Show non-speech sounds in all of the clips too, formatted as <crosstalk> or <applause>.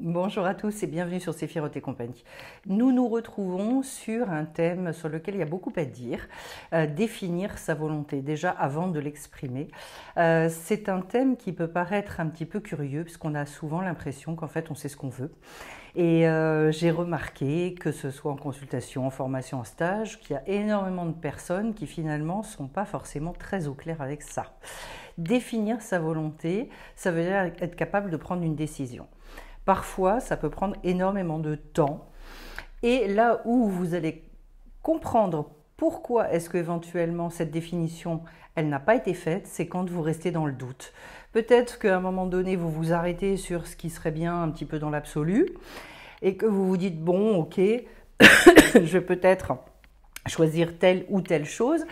Bonjour à tous et bienvenue sur Séphiroth et compagnie. Nous nous retrouvons sur un thème sur lequel il y a beaucoup à dire, euh, définir sa volonté déjà avant de l'exprimer. Euh, c'est un thème qui peut paraître un petit peu curieux puisqu'on a souvent l'impression qu'en fait on sait ce qu'on veut. Et euh, j'ai remarqué que ce soit en consultation, en formation, en stage, qu'il y a énormément de personnes qui finalement ne sont pas forcément très au clair avec ça. Définir sa volonté, ça veut dire être capable de prendre une décision. Parfois, ça peut prendre énormément de temps. Et là où vous allez comprendre pourquoi est-ce que éventuellement cette définition elle n'a pas été faite, c'est quand vous restez dans le doute. Peut-être qu'à un moment donné, vous vous arrêtez sur ce qui serait bien un petit peu dans l'absolu et que vous vous dites bon, ok, <coughs> je vais peut-être choisir telle ou telle chose,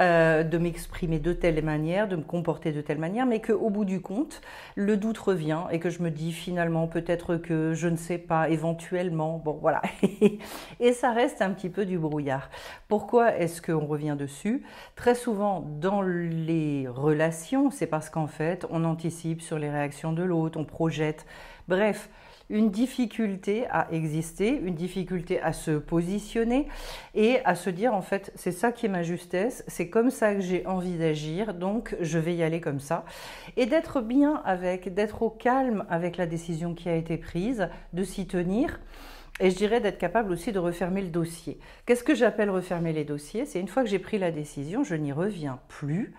euh, de m'exprimer de telle manière, de me comporter de telle manière, mais qu'au bout du compte, le doute revient et que je me dis finalement peut-être que je ne sais pas, éventuellement, bon voilà. <laughs> et ça reste un petit peu du brouillard. Pourquoi est-ce qu'on revient dessus Très souvent dans les relations, c'est parce qu'en fait, on anticipe sur les réactions de l'autre, on projette. Bref, une difficulté à exister, une difficulté à se positionner et à se dire en fait c'est ça qui est ma justesse, c'est comme ça que j'ai envie d'agir, donc je vais y aller comme ça. Et d'être bien avec, d'être au calme avec la décision qui a été prise, de s'y tenir. Et je dirais d'être capable aussi de refermer le dossier. Qu'est-ce que j'appelle refermer les dossiers C'est une fois que j'ai pris la décision, je n'y reviens plus.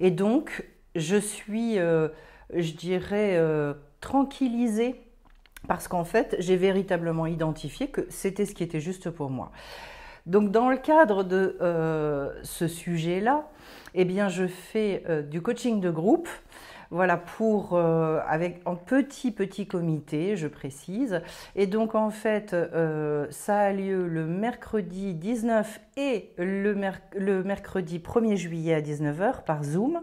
Et donc, je suis, euh, je dirais, euh, tranquillisée parce qu'en fait, j'ai véritablement identifié que c'était ce qui était juste pour moi. Donc dans le cadre de euh, ce sujet-là, eh bien je fais euh, du coaching de groupe voilà, pour, euh, avec, un petit, petit comité, je précise. Et donc, en fait, euh, ça a lieu le mercredi 19 et le, le mercredi 1er juillet à 19h par Zoom.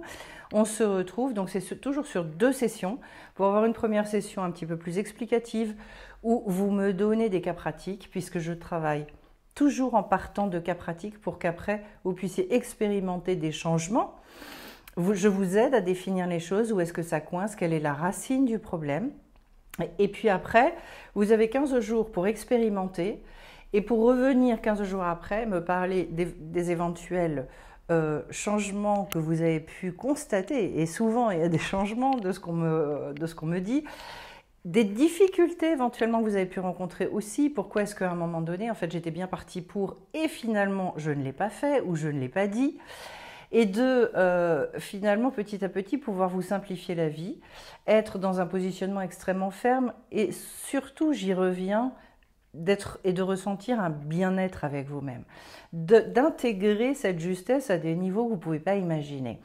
On se retrouve, donc c'est toujours sur deux sessions, pour avoir une première session un petit peu plus explicative, où vous me donnez des cas pratiques, puisque je travaille toujours en partant de cas pratiques pour qu'après, vous puissiez expérimenter des changements je vous aide à définir les choses, où est-ce que ça coince, quelle est la racine du problème. Et puis après, vous avez 15 jours pour expérimenter et pour revenir 15 jours après, me parler des, éventuels euh, changements que vous avez pu constater. Et souvent, il y a des changements de ce qu'on me, de ce qu'on me dit. Des difficultés éventuellement que vous avez pu rencontrer aussi. Pourquoi est-ce qu'à un moment donné, en fait, j'étais bien partie pour et finalement, je ne l'ai pas fait ou je ne l'ai pas dit et de euh, finalement petit à petit pouvoir vous simplifier la vie, être dans un positionnement extrêmement ferme et surtout, j'y reviens, d'être et de ressentir un bien-être avec vous-même, d'intégrer cette justesse à des niveaux que vous ne pouvez pas imaginer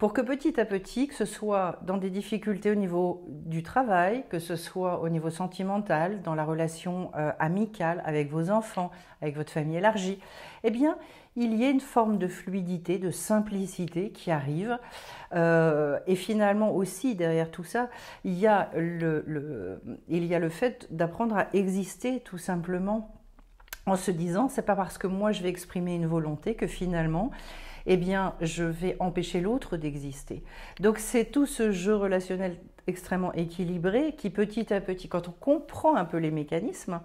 pour que petit à petit, que ce soit dans des difficultés au niveau du travail, que ce soit au niveau sentimental, dans la relation euh, amicale avec vos enfants, avec votre famille élargie, eh bien, il y a une forme de fluidité, de simplicité qui arrive. Euh, et finalement aussi, derrière tout ça, il y a le, il y a le fait d'apprendre à exister tout simplement en se disant, c'est pas parce que moi je vais exprimer une volonté que finalement, eh bien, je vais empêcher l'autre d'exister. Donc, c'est tout ce jeu relationnel extrêmement équilibré qui, petit à petit, quand on comprend un peu les mécanismes,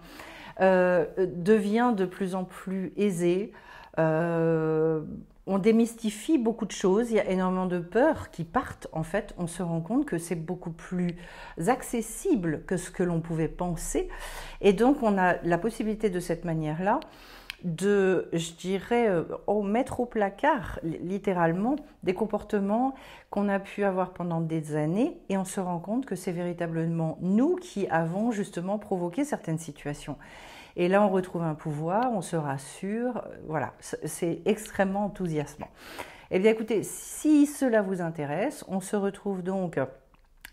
euh, devient de plus en plus aisé. Euh, on démystifie beaucoup de choses, il y a énormément de peurs qui partent. En fait, on se rend compte que c'est beaucoup plus accessible que ce que l'on pouvait penser. Et donc, on a la possibilité de cette manière-là de, je dirais, euh, mettre au placard, littéralement, des comportements qu'on a pu avoir pendant des années, et on se rend compte que c'est véritablement nous qui avons justement provoqué certaines situations. Et là, on retrouve un pouvoir, on se rassure, euh, voilà, c'est extrêmement enthousiasmant. Eh bien, écoutez, si cela vous intéresse, on se retrouve donc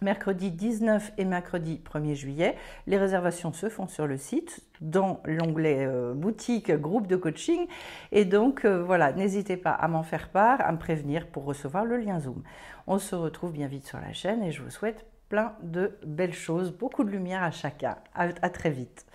mercredi 19 et mercredi 1er juillet. Les réservations se font sur le site dans l'onglet euh, boutique groupe de coaching et donc euh, voilà, n'hésitez pas à m'en faire part, à me prévenir pour recevoir le lien Zoom. On se retrouve bien vite sur la chaîne et je vous souhaite plein de belles choses, beaucoup de lumière à chacun. à très vite.